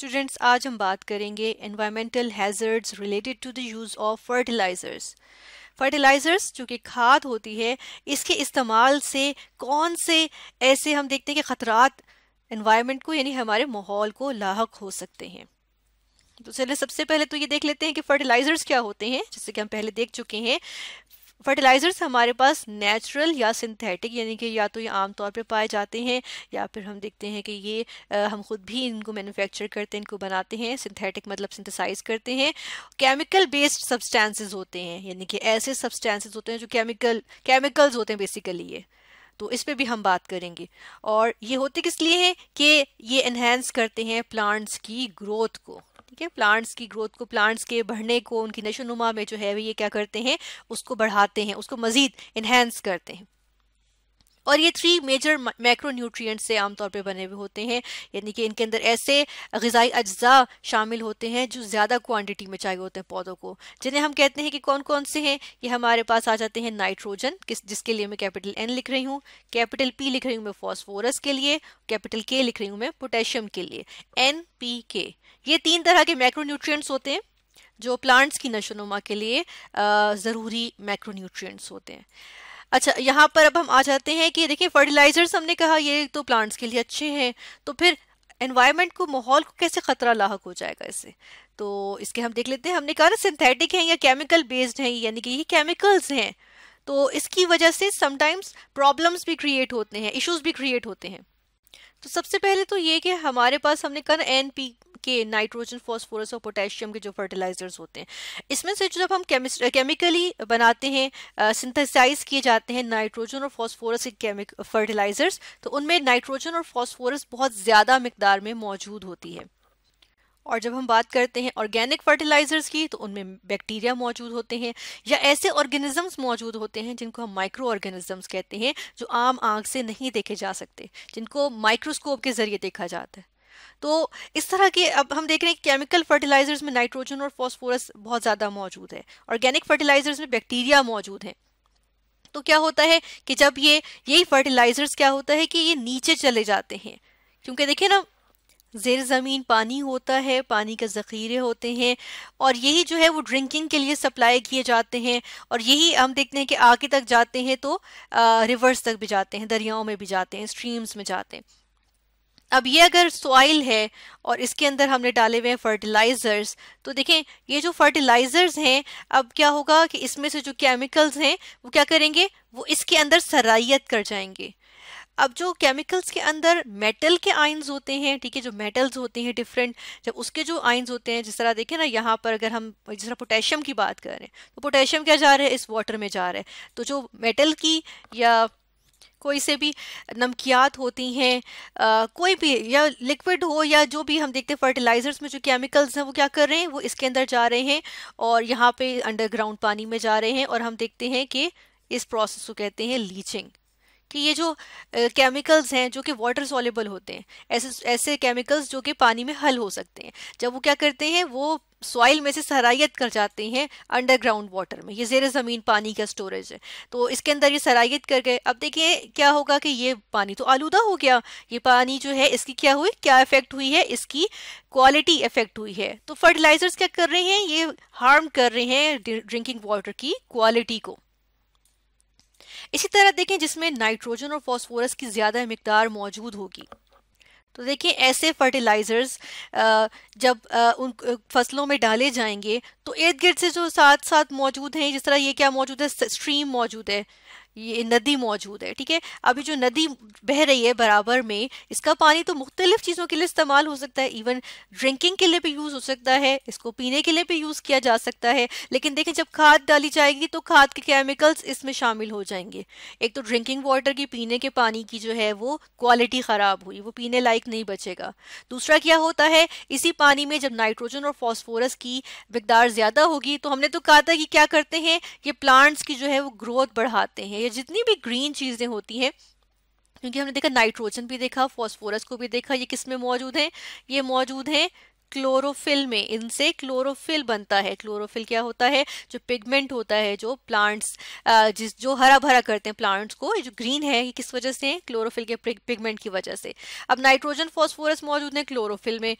students आज हम बात करेंगे environmental hazards related to the use of fertilisers fertilisers जो कि खाद होती है इसके इस्तेमाल से कौन से ऐसे हम देखते हैं कि ख़तरात इन्वायरमेंट को यानी हमारे माहौल को लाक हो सकते हैं तो चलिए सबसे पहले तो ये देख लेते हैं कि फर्टिलाइज़र्स क्या होते हैं जैसे कि हम पहले देख चुके हैं फर्टिलाइज़र्स हमारे पास नेचुरल या सिंथेटिक यानी कि या तो ये आमतौर पर पाए जाते हैं या फिर हम देखते हैं कि ये आ, हम खुद भी इनको मैन्युफैक्चर करते हैं इनको बनाते हैं सिंथेटिक मतलब सिंथेसाइज करते हैं केमिकल बेस्ड सब्सटेंसेस होते हैं यानी कि ऐसे सब्सटेंसेस होते हैं जो केमिकल केमिकल्स होते हैं बेसिकली ये तो इस पर भी हम बात करेंगे और ये होते किस लिए हैं कि ये इन्हेंस करते हैं प्लांट्स की ग्रोथ को ठीक है प्लांट्स की ग्रोथ को प्लांट्स के बढ़ने को उनकी नशोनुमा में जो है ये क्या करते हैं उसको बढ़ाते हैं उसको मजीद इन्हेंस करते हैं और ये थ्री मेजर मैक्रो न्यूट्रियट से आमतौर पर बने हुए होते हैं यानी कि इनके अंदर ऐसे गजाई अज्जा शामिल होते हैं जो ज़्यादा क्वांटिटी में चाहिए होते हैं पौधों को जिन्हें हम कहते हैं कि कौन कौन से हैं ये हमारे पास आ जाते हैं नाइट्रोजन किस जिसके लिए मैं कैपिटल एन लिख रही हूँ कैपिटल पी लिख रही हूँ मैं फॉस्फोरस के लिए कैपिटल के लिख रही हूँ मैं पोटेशियम के लिए एन पी के ये तीन तरह के मैक्रो न्यूट्रियट्स होते हैं जो प्लांट्स की नशोनुमा के लिए ज़रूरी मैक्रो न्यूट्रियट्स होते हैं अच्छा यहाँ पर अब हम आ जाते हैं कि देखिए फर्टिलाइजर्स हमने कहा ये तो प्लांट्स के लिए अच्छे हैं तो फिर एनवायरनमेंट को माहौल को कैसे खतरा लाक हो जाएगा इससे तो इसके हम देख लेते हैं हमने कहा ना सिंथेटिक हैं या केमिकल बेस्ड हैं यानी कि ये केमिकल्स हैं तो इसकी वजह से समटाइम्स प्रॉब्लम्स भी क्रिएट होते हैं इश्यूज भी क्रिएट होते हैं तो सबसे पहले तो ये कि हमारे पास हमने कहा ना N P K nitrogen phosphorus और पोटेशियम के जो फर्टिलाइजर्स होते हैं इसमें से जब हम केमिकली बनाते हैं सिंथेसाइज किए जाते हैं नाइट्रोजन और फॉस्फोरस के फर्टिलाइजर्स तो उनमें नाइट्रोजन और फॉस्फोरस बहुत ज़्यादा मकदार में मौजूद होती है और जब हम बात करते हैं ऑर्गेनिक फर्टिलाइजर्स की तो उनमें बैक्टीरिया मौजूद होते हैं या ऐसे ऑर्गेनिजम्स मौजूद होते हैं जिनको हम माइक्रो ऑर्गेनिजम्स कहते हैं जो आम आंख से नहीं देखे जा सकते जिनको माइक्रोस्कोप के जरिए देखा जाता है तो इस तरह के अब हम देख रहे हैं कि केमिकल फर्टिलाइजर्स में नाइट्रोजन और फॉस्फोरस बहुत ज़्यादा मौजूद है ऑर्गेनिक फर्टिलाइजर्स में बैक्टीरिया मौजूद हैं तो क्या होता है कि जब ये यही फर्टिलाइजर्स क्या होता है कि ये नीचे चले जाते हैं क्योंकि देखिए ना जेर ज़मीन पानी होता है पानी के ज़ख़ीरे होते हैं और यही जो है वो ड्रिंकिंग के लिए सप्लाई किए जाते हैं और यही हम देखते हैं कि आगे तक जाते हैं तो आ, रिवर्स तक भी जाते हैं दरियाओं में भी जाते हैं स्ट्रीम्स में जाते हैं अब ये अगर सॉइल है और इसके अंदर हमने डाले हुए हैं फर्टिलाइज़र्स तो देखें ये जो फर्टिलाइज़र्स हैं अब क्या होगा कि इसमें से जो केमिकल्स हैं वो क्या करेंगे वो इसके अंदर सराइत कर जाएंगे अब जो केमिकल्स के अंदर मेटल के आइंस होते हैं ठीक है जो मेटल्स होते हैं डिफरेंट जब उसके जो आइंस होते हैं जिस तरह देखें ना यहाँ पर अगर हम जिस तरह पोटेशियम की बात करें तो पोटेशियम क्या जा रहा है इस वाटर में जा रहा है तो जो मेटल की या कोई से भी नमकियात होती हैं कोई भी या लिक्विड हो या जो भी हम देखते हैं फर्टिलाइजर्स में जो केमिकल्स हैं वो क्या कर रहे हैं वो इसके अंदर जा रहे हैं और यहाँ पे अंडरग्राउंड पानी में जा रहे हैं और हम देखते हैं कि इस प्रोसेस को कहते हैं लीचिंग कि ये जो केमिकल्स हैं जो कि वाटर सॉलेबल होते हैं ऐसे ऐसे केमिकल्स जो कि पानी में हल हो सकते हैं जब वो क्या करते हैं वो सॉइल में से सराइत कर जाते हैं अंडरग्राउंड वाटर में ये जेर ज़मीन पानी का स्टोरेज है तो इसके अंदर ये सराइत कर गए अब देखिए क्या होगा कि ये पानी तो आलूदा हो गया ये पानी जो है इसकी क्या हुई क्या इफेक्ट हुई है इसकी क्वालिटी इफेक्ट हुई है तो फर्टिलाइजर्स क्या कर रहे हैं ये हार्म कर रहे हैं ड्रिंकिंग वाटर की क्वालिटी को इसी तरह देखें जिसमें नाइट्रोजन और फॉस्फोरस की ज़्यादा मकदार मौजूद होगी तो देखिए ऐसे फर्टिलाइज़र्स जब उन फसलों में डाले जाएंगे तो इर्द गिर्द से जो साथ साथ मौजूद हैं जिस तरह ये क्या मौजूद है स्ट्रीम मौजूद है ये नदी मौजूद है ठीक है अभी जो नदी बह रही है बराबर में इसका पानी तो मुख्तलिफ चीज़ों के लिए इस्तेमाल हो सकता है इवन ड्रिंकिंग के लिए भी यूज़ हो सकता है इसको पीने के लिए भी यूज़ किया जा सकता है लेकिन देखें जब खाद डाली जाएगी तो खाद के केमिकल्स इसमें शामिल हो जाएंगे एक तो ड्रिंकिंग वाटर की पीने के पानी की जो है वो क्वालिटी ख़राब हुई वो पीने लायक नहीं बचेगा दूसरा क्या होता है इसी पानी में जब नाइट्रोजन और फॉस्फोरस की मकदार ज़्यादा होगी तो हमने तो कहा था कि क्या करते हैं ये प्लांट्स की जो है वो ग्रोथ बढ़ाते हैं या जितनी भी ग्रीन चीज़ें होती हैं क्योंकि हमने देखा नाइट्रोजन भी देखा फॉस्फोरस को भी देखा ये किस में मौजूद है ये मौजूद है क्लोरोफिल में इनसे क्लोरोफिल बनता है क्लोरोफिल क्या होता है जो पिगमेंट होता है जो प्लांट्स जिस जो हरा भरा करते हैं प्लांट्स को जो ग्रीन है ये किस वजह से है क्लोरोफिल के पिगमेंट की वजह से अब नाइट्रोजन फॉस्फोरस मौजूद है क्लोरोफिल में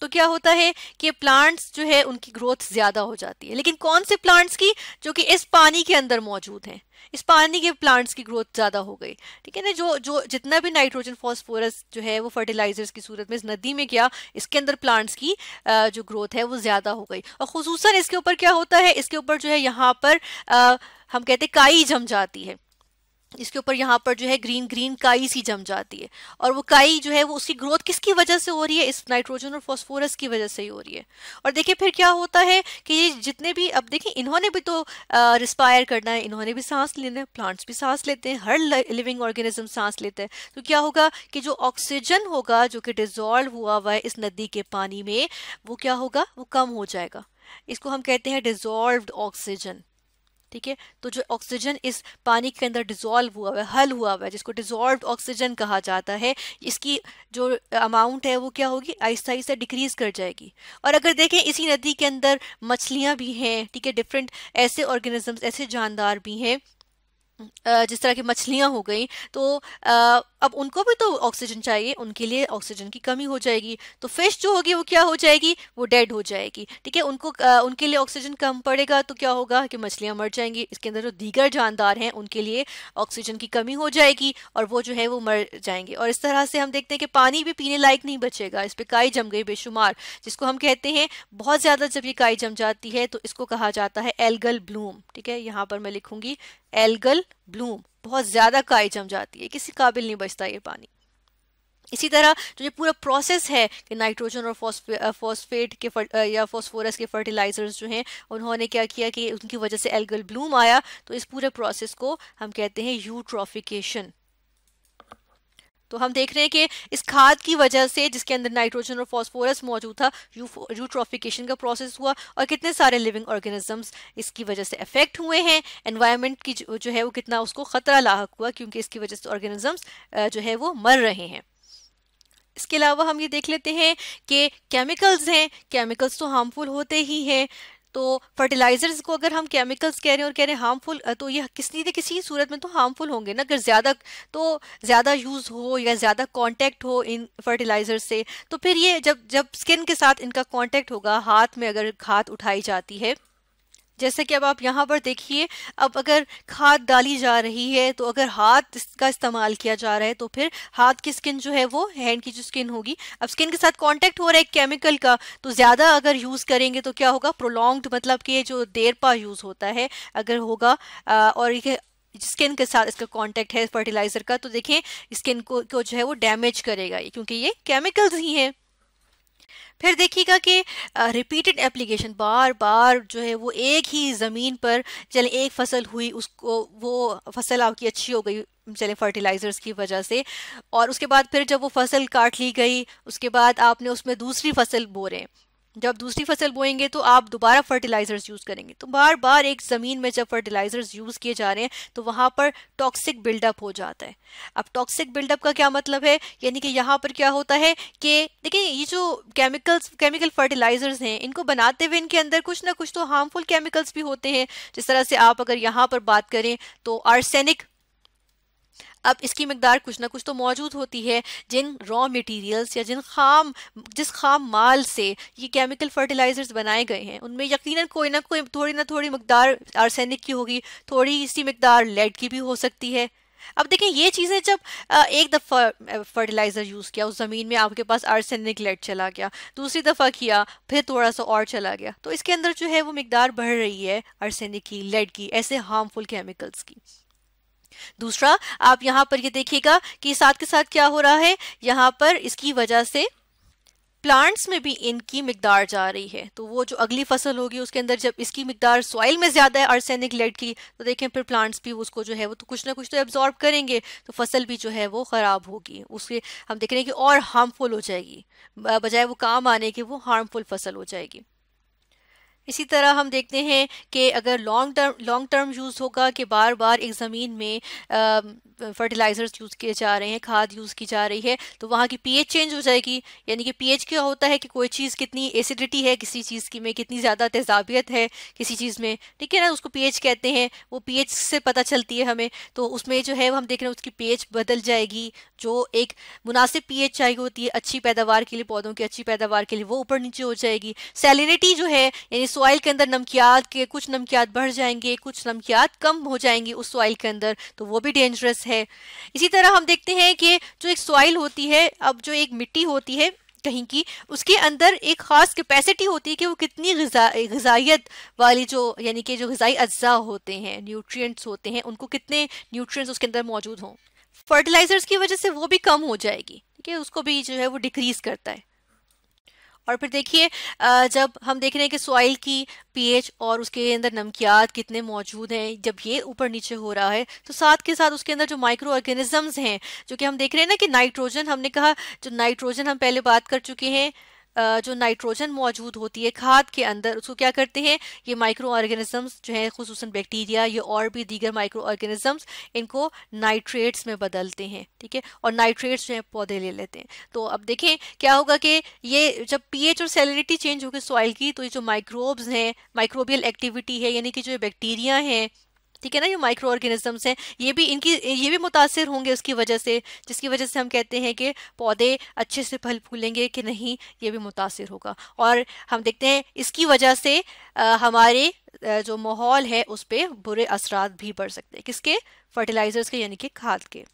तो क्या होता है कि प्लांट्स जो है उनकी ग्रोथ ज़्यादा हो जाती है लेकिन कौन से प्लांट्स की जो कि इस पानी के अंदर मौजूद हैं इस पानी के प्लांट्स की ग्रोथ ज़्यादा हो गई ठीक है ना जो जो जितना भी नाइट्रोजन फॉस्फोरस जो है वो फर्टिलाइजर्स की सूरत में इस नदी में क्या इसके अंदर प्लांट्स की जो ग्रोथ है वो ज़्यादा हो गई और खसूस इसके ऊपर क्या होता है इसके ऊपर जो है यहाँ पर आ, हम कहते हैं काई जम जाती है इसके ऊपर यहाँ पर जो है ग्रीन ग्रीन काई सी जम जाती है और वो काई जो है वो उसकी ग्रोथ किसकी वजह से हो रही है इस नाइट्रोजन और फॉस्फोरस की वजह से ही हो रही है और देखिए फिर क्या होता है कि ये जितने भी अब देखिए इन्होंने भी तो रिस्पायर करना है इन्होंने भी सांस लेना है प्लांट्स भी सांस लेते हैं हर लिविंग ऑर्गेनिज्म सांस लेते हैं तो क्या होगा कि जो ऑक्सीजन होगा जो कि डिजोल्व हुआ हुआ है इस नदी के पानी में वो क्या होगा वो कम हो जाएगा इसको हम कहते हैं डिजोल्व ऑक्सीजन ठीक है तो जो ऑक्सीजन इस पानी के अंदर डिजोल्व हुआ हुआ है हल हुआ हुआ है जिसको डिजोल्व ऑक्सीजन कहा जाता है इसकी जो अमाउंट है वो क्या होगी आहिस्ता आहिस्ता डिक्रीज कर जाएगी और अगर देखें इसी नदी के अंदर मछलियाँ भी हैं ठीक है डिफरेंट ऐसे ऑर्गेनिजम्स ऐसे जानदार भी हैं जिस तरह की मछलियाँ हो गई तो अब उनको भी तो ऑक्सीजन चाहिए उनके लिए ऑक्सीजन की कमी हो जाएगी तो फिश जो होगी वो क्या हो जाएगी वो डेड हो जाएगी ठीक है उनको उनके लिए ऑक्सीजन कम पड़ेगा तो क्या होगा कि मछलियाँ मर जाएंगी इसके अंदर जो दीगर जानदार हैं उनके लिए ऑक्सीजन की कमी हो जाएगी और वो जो है वो मर जाएंगे और इस तरह से हम देखते हैं कि पानी भी पीने लायक नहीं बचेगा इस पर काई जम गई बेशुमार जिसको हम कहते हैं बहुत ज़्यादा जब ये काई जम जाती है तो इसको कहा जाता है एलगल ब्लूम ठीक है यहाँ पर मैं लिखूँगी एल्गल ब्लूम बहुत ज़्यादा काई जम जाती है किसी काबिल नहीं बचता ये पानी इसी तरह जो ये पूरा प्रोसेस है कि नाइट्रोजन और फॉस्फेट के फर, या फॉस्फोरस के फर्टिलाइजर्स जो हैं उन्होंने क्या किया कि उनकी वजह से एल्गल ब्लूम आया तो इस पूरे प्रोसेस को हम कहते हैं यूट्रोफिकेशन तो हम देख रहे हैं कि इस खाद की वजह से जिसके अंदर नाइट्रोजन और फॉस्फोरस मौजूद था यूट्रॉफिकेशन का प्रोसेस हुआ और कितने सारे लिविंग ऑर्गेनिजम्स इसकी वजह से अफेक्ट हुए हैं एनवायरमेंट की जो है वो कितना उसको खतरा लाक हुआ क्योंकि इसकी वजह से ऑर्गेनिजम्स जो है वो मर रहे हैं इसके अलावा हम ये देख लेते हैं कि केमिकल्स हैं केमिकल्स तो हार्मफुल होते ही हैं तो फर्टिलाइजर्स को अगर हम केमिकल्स कह रहे हैं और कह रहे हैं हार्मफुल तो ये किसी ना किसी सूरत में तो हार्मफुल होंगे ना अगर ज़्यादा तो ज़्यादा यूज़ हो या ज़्यादा कांटेक्ट हो इन फर्टिलाइज़र से तो फिर ये जब जब स्किन के साथ इनका कांटेक्ट होगा हाथ में अगर हाथ उठाई जाती है जैसे कि अब आप यहाँ पर देखिए अब अगर खाद डाली जा रही है तो अगर हाथ का इस्तेमाल किया जा रहा है तो फिर हाथ की स्किन जो है वो हैंड की जो स्किन होगी अब स्किन के साथ कांटेक्ट हो रहा है केमिकल का तो ज़्यादा अगर यूज़ करेंगे तो क्या होगा प्रोलॉन्ग्ड मतलब कि जो देर पा यूज़ होता है अगर होगा और ये स्किन के साथ इसका कॉन्टेक्ट है फर्टिलाइजर का तो देखें स्किन को, को जो है वो डैमेज करेगा क्योंकि ये केमिकल्स ही हैं फिर देखिएगा कि रिपीटेड एप्लीकेशन बार बार जो है वो एक ही ज़मीन पर चले एक फसल हुई उसको वो फसल आपकी अच्छी हो गई चले फर्टिलाइज़र्स की वजह से और उसके बाद फिर जब वो फसल काट ली गई उसके बाद आपने उसमें दूसरी फसल बोरें जब दूसरी फसल बोएंगे तो आप दोबारा फर्टिलाइजर्स यूज़ करेंगे तो बार बार एक ज़मीन में जब फर्टिलाइजर्स यूज़ किए जा रहे हैं तो वहाँ पर टॉक्सिक बिल्डअप हो जाता है अब टॉक्सिक बिल्डअप का क्या मतलब है यानी कि यहाँ पर क्या होता है कि देखिए ये जो केमिकल्स केमिकल फर्टिलाइजर्स हैं इनको बनाते हुए इनके अंदर कुछ ना कुछ तो हार्मफुल केमिकल्स भी होते हैं जिस तरह से आप अगर यहाँ पर बात करें तो आर्सेनिक अब इसकी मकदार कुछ ना कुछ तो मौजूद होती है जिन रॉ मटेरियल्स या जिन खाम जिस खाम माल से ये केमिकल फर्टिलाइजर्स बनाए गए हैं उनमें यकीनन कोई ना कोई थोड़ी ना थोड़ी मकदार आर्सेनिक की होगी थोड़ी इसी मकदार लेड की भी हो सकती है अब देखें ये चीज़ें जब एक दफ़ा फर्टिलाइज़र यूज़ किया उस ज़मीन में आपके पास आर्सेनिक लेड चला गया दूसरी दफ़ा किया फिर थोड़ा सा और चला गया तो इसके अंदर जो है वो मकदार बढ़ रही है आर्सेनिक की लेड की ऐसे हार्मफुल केमिकल्स की दूसरा आप यहां पर ये देखिएगा कि साथ के साथ क्या हो रहा है यहां पर इसकी वजह से प्लांट्स में भी इनकी मकदार जा रही है तो वो जो अगली फसल होगी उसके अंदर जब इसकी मकदार सॉइल में ज़्यादा है आर्सेनिक लेड की तो देखें फिर प्लांट्स भी उसको जो है वो तो कुछ ना कुछ तो एब्जॉर्ब करेंगे तो फसल भी जो है वो ख़राब होगी उसके हम देख रहे हैं कि और हार्मफुल हो जाएगी बजाय वो काम आने के वो हार्मफुल फसल हो जाएगी इसी तरह हम देखते हैं कि अगर long term long term use होगा कि बार बार एक ज़मीन में फर्टिलाइज़र्स यूज़ किए जा रहे हैं खाद यूज़ की जा रही है तो वहाँ की पीएच चेंज हो जाएगी यानी कि पीएच क्या होता है कि कोई चीज़ कितनी एसिडिटी है किसी चीज़ की में कितनी ज़्यादा तेजाबियत है किसी चीज़ में ठीक है ना उसको पीएच कहते हैं वो पीएच से पता चलती है हमें तो उसमें जो है हम देख रहे हैं उसकी पीएच बदल जाएगी जो एक मुनासिब पीएच चाहिए होती है अच्छी पैदावार के लिए पौधों की अच्छी पैदावार के लिए वो ऊपर नीचे हो जाएगी सैलिनिटी जो है यानी सॉइल के अंदर नमकियात के कुछ नमकियात बढ़ जाएंगे कुछ नमकियात कम हो जाएंगी उस सॉइल के अंदर तो वो भी डेंजरस है इसी तरह हम देखते हैं कि जो एक सॉइल होती है अब जो एक मिट्टी होती है कहीं की उसके अंदर एक ख़ास कैपेसिटी होती है कि वो कितनी गजाइत वाली जो यानी कि जो गजाई अज्जा होते हैं न्यूट्रिएंट्स होते हैं उनको कितने न्यूट्रिएंट्स उसके अंदर मौजूद हों फर्टिलाइजर्स की वजह से वो भी कम हो जाएगी ठीक है उसको भी जो है वो डिक्रीज़ करता है और फिर देखिए जब हम देख रहे हैं कि सॉइल की पीएच और उसके अंदर नमकियात कितने मौजूद हैं जब ये ऊपर नीचे हो रहा है तो साथ के साथ उसके अंदर जो माइक्रो ऑर्गेनिजम्स हैं जो कि हम देख रहे हैं ना कि नाइट्रोजन हमने कहा जो नाइट्रोजन हम पहले बात कर चुके हैं जो नाइट्रोजन मौजूद होती है खाद के अंदर उसको क्या करते हैं ये माइक्रो ऑर्गेनिजम्स जो है खसूस बैक्टीरिया या और भी दीगर माइक्रो ऑर्गेनिजम्स इनको नाइट्रेट्स में बदलते हैं ठीक है और नाइट्रेट्स जो है पौधे ले लेते हैं तो अब देखें क्या होगा कि ये जब पीएच और सेलिनिटी चेंज होगी सॉइल की तो ये जो माइक्रोब्स हैं माइक्रोबियल एक्टिविटी है यानी कि जो बैक्टीरिया हैं ठीक है ना ये माइक्रो ऑर्गेनिजम्स हैं ये भी इनकी ये भी मुतासर होंगे उसकी वजह से जिसकी वजह से हम कहते हैं कि पौधे अच्छे से फल फूलेंगे कि नहीं ये भी मुतासर होगा और हम देखते हैं इसकी वजह से आ, हमारे जो माहौल है उस पर बुरे असरात भी पड़ सकते हैं किसके फर्टिलाइज़र्स के यानी कि खाद के